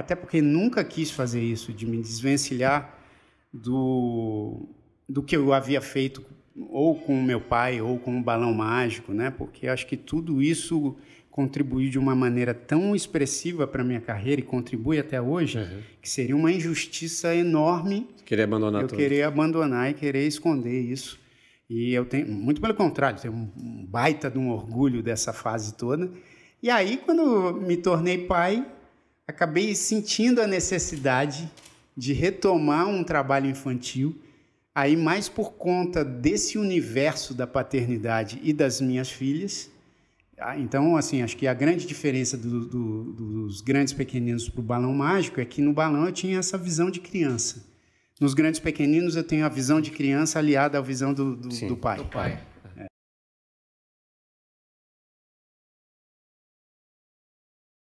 até porque nunca quis fazer isso, de me desvencilhar do, do que eu havia feito ou com o meu pai ou com o balão mágico, né? Porque acho que tudo isso contribuiu de uma maneira tão expressiva para minha carreira e contribui até hoje, uhum. que seria uma injustiça enorme. Querer abandonar eu tudo. querer abandonar e querer esconder isso. E eu tenho, muito pelo contrário, tenho um baita de um orgulho dessa fase toda. E aí, quando me tornei pai, acabei sentindo a necessidade de retomar um trabalho infantil, aí mais por conta desse universo da paternidade e das minhas filhas. Ah, então, assim, acho que a grande diferença do, do, dos grandes pequeninos para o balão mágico é que no balão eu tinha essa visão de criança. Nos grandes pequeninos eu tenho a visão de criança aliada à visão do, do, Sim, do pai. Do pai.